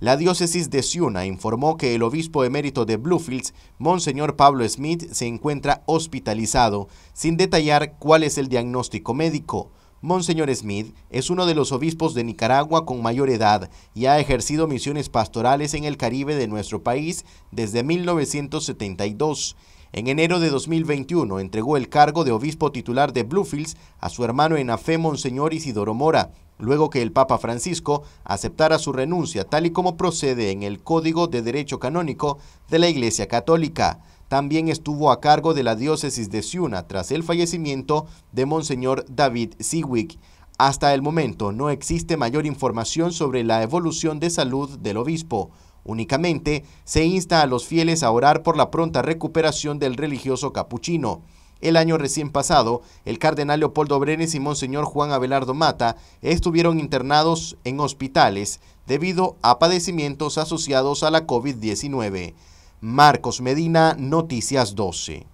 La diócesis de Siuna informó que el obispo emérito de Bluefields, Monseñor Pablo Smith, se encuentra hospitalizado, sin detallar cuál es el diagnóstico médico. Monseñor Smith es uno de los obispos de Nicaragua con mayor edad y ha ejercido misiones pastorales en el Caribe de nuestro país desde 1972. En enero de 2021 entregó el cargo de obispo titular de Bluefields a su hermano en la fe, Monseñor Isidoro Mora, luego que el Papa Francisco aceptara su renuncia tal y como procede en el Código de Derecho Canónico de la Iglesia Católica. También estuvo a cargo de la diócesis de Ciuna tras el fallecimiento de Monseñor David Siwick. Hasta el momento no existe mayor información sobre la evolución de salud del obispo. Únicamente se insta a los fieles a orar por la pronta recuperación del religioso capuchino. El año recién pasado, el cardenal Leopoldo Brenes y monseñor Juan Abelardo Mata estuvieron internados en hospitales debido a padecimientos asociados a la COVID-19. Marcos Medina, Noticias 12.